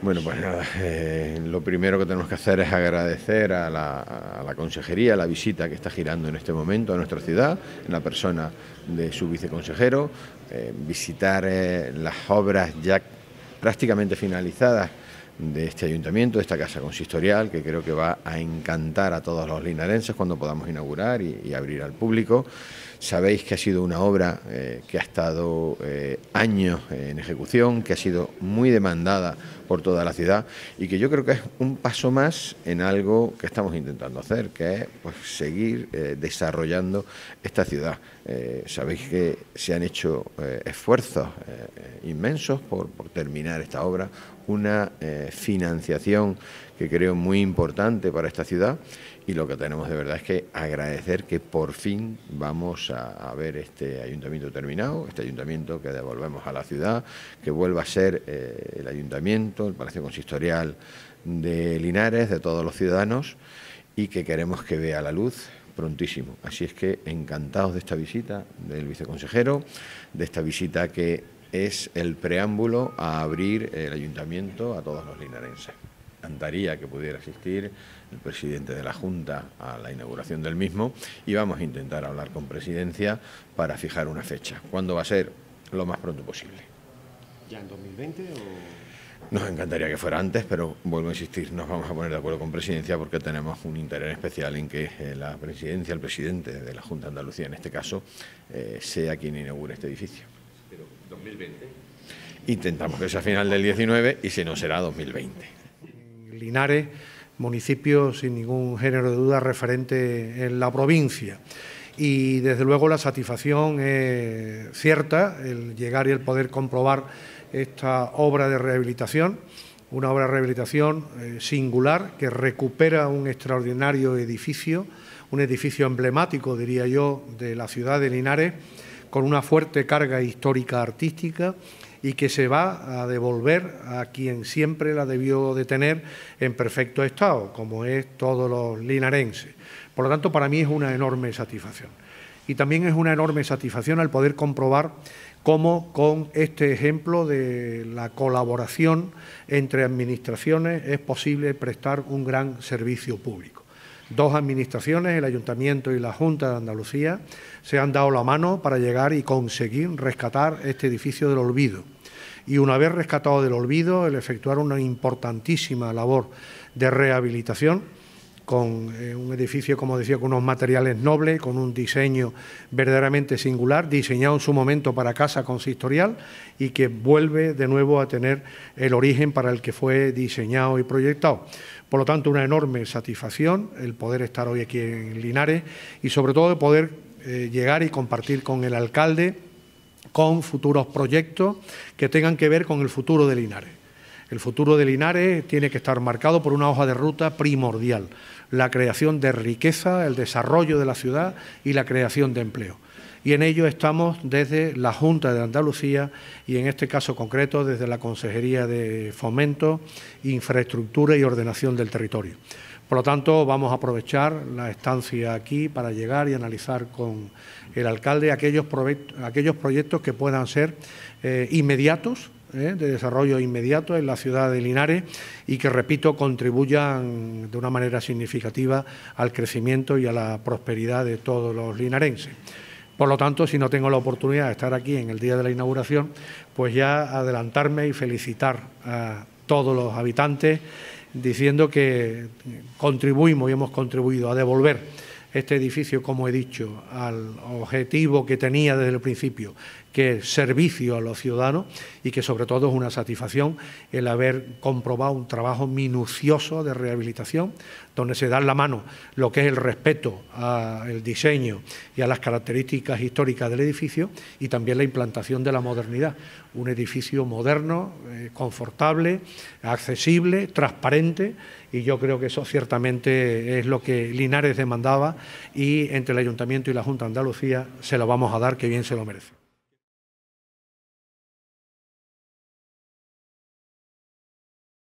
Bueno, pues nada, eh, lo primero que tenemos que hacer es agradecer a la, consejería, la visita que está girando en este momento a nuestra ciudad, en la persona de su viceconsejero, eh, visitar eh, las obras ya prácticamente finalizadas de este ayuntamiento, de esta casa consistorial, que creo que va a encantar a todos los linarenses cuando podamos inaugurar y, abrir al público. Sabéis que ha sido una obra eh, que ha estado eh, años en ejecución, que ha sido muy demandada por toda la ciudad y que yo creo que es un paso más en algo que estamos intentando hacer, que es pues, seguir eh, desarrollando esta ciudad. sabéis que se han hecho esfuerzos inmensos por, por, terminar esta obra, una financiación que creo muy importante para esta ciudad y lo que tenemos de verdad es que agradecer que por fin vamos a, ver este ayuntamiento terminado, este ayuntamiento que devolvemos a la ciudad, que vuelva a ser eh, el ayuntamiento, el Palacio Consistorial de Linares, de todos los ciudadanos y que queremos que vea la luz prontísimo. Así es que encantados de esta visita del viceconsejero, de esta visita que es el preámbulo a abrir el ayuntamiento a todos los linarenses. encantaría que pudiera asistir el presidente de la Junta a la inauguración del mismo y vamos a intentar hablar con presidencia para fijar una fecha. ¿Cuándo va a ser? Lo más pronto posible. ¿Ya en 2020 o...? Nos encantaría que fuera antes, pero vuelvo a insistir, nos vamos a poner de acuerdo con Presidencia porque tenemos un interés especial en que eh, la Presidencia, el presidente de la Junta de Andalucía en este caso, eh, sea quien inaugure este edificio. 2020. Intentamos que sea final del 19 y si no será 2020. Linares, municipio sin ningún género de duda referente en la provincia. Y desde luego la satisfacción es cierta, el llegar y el poder comprobar esta obra de rehabilitación una obra de rehabilitación eh, singular que recupera un extraordinario edificio, un edificio emblemático, diría yo, de la ciudad de Linares con una fuerte carga histórica artística y que se va a devolver a quien siempre la debió de tener en perfecto estado, como es todos los linarenses. Por lo tanto, para mí es una enorme satisfacción. Y también es una enorme satisfacción al poder comprobar cómo con este ejemplo de la colaboración entre administraciones es posible prestar un gran servicio público. Dos administraciones, el Ayuntamiento y la Junta de Andalucía, se han dado la mano para llegar y conseguir rescatar este edificio del olvido. Y una vez rescatado del olvido, el efectuar una importantísima labor de rehabilitación con eh, un edificio, como decía, con unos materiales nobles, con un diseño verdaderamente singular, diseñado en su momento para casa consistorial y que vuelve de nuevo a tener el origen para el que fue diseñado y proyectado. Por lo tanto, una enorme satisfacción el poder estar hoy aquí en Linares y sobre todo poder eh, llegar y compartir con el alcalde con futuros proyectos que tengan que ver con el futuro de Linares. El futuro de Linares tiene que estar marcado por una hoja de ruta primordial, la creación de riqueza, el desarrollo de la ciudad y la creación de empleo. Y en ello estamos desde la Junta de Andalucía y en este caso concreto desde la Consejería de Fomento, Infraestructura y Ordenación del Territorio. Por lo tanto, vamos a aprovechar la estancia aquí para llegar y analizar con el alcalde aquellos, proyectos que puedan ser eh, inmediatos ¿eh? de desarrollo inmediato en la ciudad de Linares y que, repito, contribuyan de una manera significativa al crecimiento y a la prosperidad de todos los linarenses. Por lo tanto, si no tengo la oportunidad de estar aquí en el día de la inauguración, pues ya adelantarme y felicitar a todos los habitantes diciendo que contribuimos y hemos contribuido a devolver este edificio, como he dicho, al objetivo que tenía desde el principio, que es servicio a los ciudadanos y que sobre todo es una satisfacción el haber comprobado un trabajo minucioso de rehabilitación, donde se da en la mano lo que es el respeto al diseño y a las características históricas del edificio y también la implantación de la modernidad. Un edificio moderno, eh, confortable, accesible, transparente y yo creo que eso ciertamente es lo que Linares demandaba y entre el Ayuntamiento y la Junta de Andalucía se la vamos a dar, que bien se lo merece.